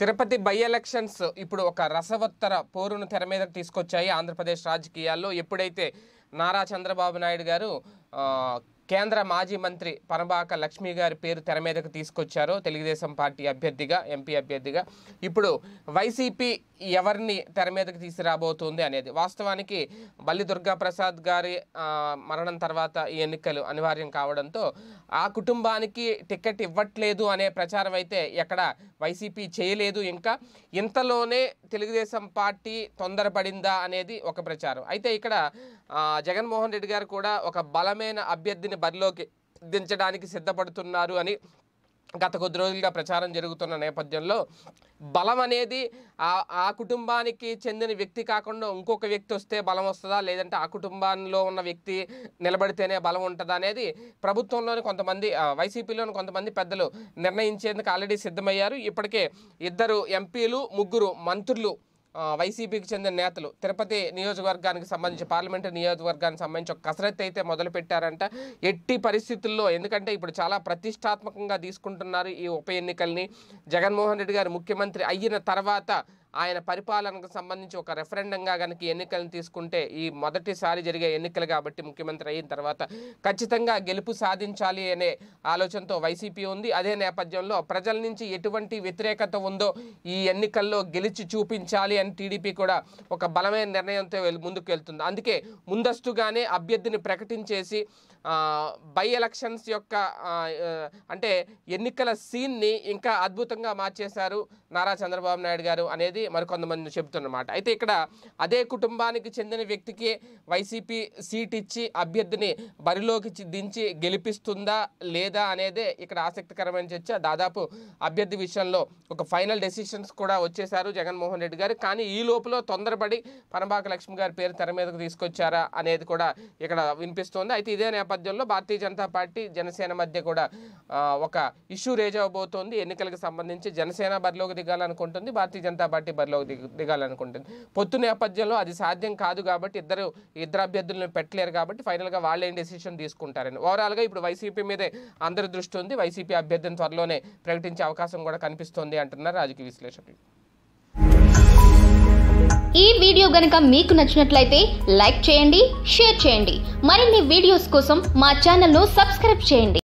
Tirupati by elections ఇప్పుడు ఒక రసవత్తర పోరును తెర మీద తీసుకొచ్చాయి ఆంధ్రప్రదేశ్ రాజకీయాల్లో ఎప్పుడైతే నారా చంద్రబాబు నాయుడు గారు కేంద్ర మాజీ మంత్రి పనబాక లక్ష్మి గారి పేరు తెర మీదకు తీసుకొచ్చారు తెలుగుదేశం పార్టీ అభ్యర్థిగా ఎంపీ అభ్యర్థిగా ఇప్పుడు వైసీపీ ఎవరిని తెర మీదకు తీసుకురాబోతుంది అనేది వాస్తవానికి బల్లి దుర్గాప్రసాద్ గారి మరణం తర్వాత ఈ ఎన్నికలు అనివార్యం కావడంతో ఆ కుటుంబానికి టికెట్ ఇవ్వట్లేదు అనే ప్రచారం అయితే ఎక్కడ వైసీపీ చేయలేదు ఇంకా ఇంతలోనే తెలుగుదేశం పార్టీ తొందరపడిందా అనేది ఒక ప్రచారం అయితే ఇక్కడ జగన్మోహన్ రెడ్డి గారు కూడా ఒక బలమైన అభ్యర్థిని బరిలోకి దించడానికి సిద్ధపడుతున్నారు అని గత కొద్ది రోజులుగా ప్రచారం జరుగుతున్న నేపథ్యంలో బలం అనేది ఆ కుటుంబానికి చెందిన వ్యక్తి కాకుండా ఇంకొక వ్యక్తి వస్తే బలం వస్తుందా లేదంటే ఆ కుటుంబంలో ఉన్న వ్యక్తి నిలబడితేనే బలం ఉంటుందా అనేది ప్రభుత్వంలోని కొంతమంది వైసీపీలోని కొంతమంది పెద్దలు నిర్ణయించేందుకు ఆల్రెడీ సిద్ధమయ్యారు ఇప్పటికే ఇద్దరు ఎంపీలు ముగ్గురు మంత్రులు వైసీపీకి చెందిన నేతలు తిరుపతి నియోజకవర్గానికి సంబంధించి పార్లమెంటు నియోజకవర్గానికి సంబంధించి ఒక కసరత్తు అయితే మొదలుపెట్టారంట ఎట్టి పరిస్థితుల్లో ఎందుకంటే ఇప్పుడు చాలా ప్రతిష్టాత్మకంగా తీసుకుంటున్నారు ఈ ఉప ఎన్నికల్ని జగన్మోహన్ రెడ్డి గారు ముఖ్యమంత్రి అయిన తర్వాత ఆయన పరిపాలనకు సంబంధించి ఒక రెఫరెండంగా కనుక ఎన్నికలను తీసుకుంటే ఈ మొదటిసారి జరిగే ఎన్నికలు కాబట్టి ముఖ్యమంత్రి అయిన తర్వాత ఖచ్చితంగా గెలుపు సాధించాలి అనే ఆలోచనతో వైసీపీ ఉంది అదే నేపథ్యంలో ప్రజల నుంచి ఎటువంటి వ్యతిరేకత ఉందో ఈ ఎన్నికల్లో గెలిచి చూపించాలి అని టీడీపీ కూడా ఒక బలమైన నిర్ణయంతో ముందుకు వెళ్తుంది అందుకే ముందస్తుగానే అభ్యర్థిని ప్రకటించేసి బై ఎలక్షన్స్ యొక్క అంటే ఎన్నికల సీన్ని ఇంకా అద్భుతంగా మార్చేశారు నారా చంద్రబాబు నాయుడు గారు అనేది మరికొంతమంది చెబుతున్నమాట అయితే ఇక్కడ అదే కుటుంబానికి చెందిన వ్యక్తికి వైసీపీ సీట్ ఇచ్చి అభ్యర్థిని బరిలోకి దించి గెలిపిస్తుందా లేదా అనేది ఇక్కడ ఆసక్తికరమైన చర్చ దాదాపు అభ్యర్థి విషయంలో ఒక ఫైనల్ డెసిషన్స్ కూడా వచ్చేశారు జగన్మోహన్ రెడ్డి గారు కానీ ఈ లోపల తొందరపడి పనబాక లక్ష్మి గారి పేరు తెర మీదకు తీసుకొచ్చారా అనేది కూడా ఇక్కడ వినిపిస్తోంది అయితే ఇదే నేపథ్యంలో భారతీయ జనతా పార్టీ జనసేన మధ్య కూడా ఒక ఇష్యూ రేజ్ అవబోతోంది ఎన్నికలకు సంబంధించి జనసేన బరిలోకి దిగాలనుకుంటుంది భారతీయ జనతా పార్టీ బరిలోకి దిగాలనుకుంటుంది పొత్తు నేపథ్యంలో అది సాధ్యం కాదు కాబట్టి ఇద్దరు ఇద్దరు అభ్యర్థులను పెట్టలేరు కాబట్టి ఫైనల్గా ఏం డెసిషన్ తీసుకుంటారని ఓవరాల్గా ఇప్పుడు వైసీపీ మీదే అందరి దృష్టి ఉంది వైసీపీ అభ్యర్థిని త్వరలోనే ప్రకటించే అవకాశం కూడా కనిపిస్తోంది అంటున్నారు రాజకీయ విశ్లేషకులు ఈ వీడియో గనుక మీకు నచ్చినట్లయితే లైక్ చేయండి షేర్ చేయండి మరిన్ని వీడియోస్ కోసం మా ఛానల్ను సబ్స్క్రైబ్ చేయండి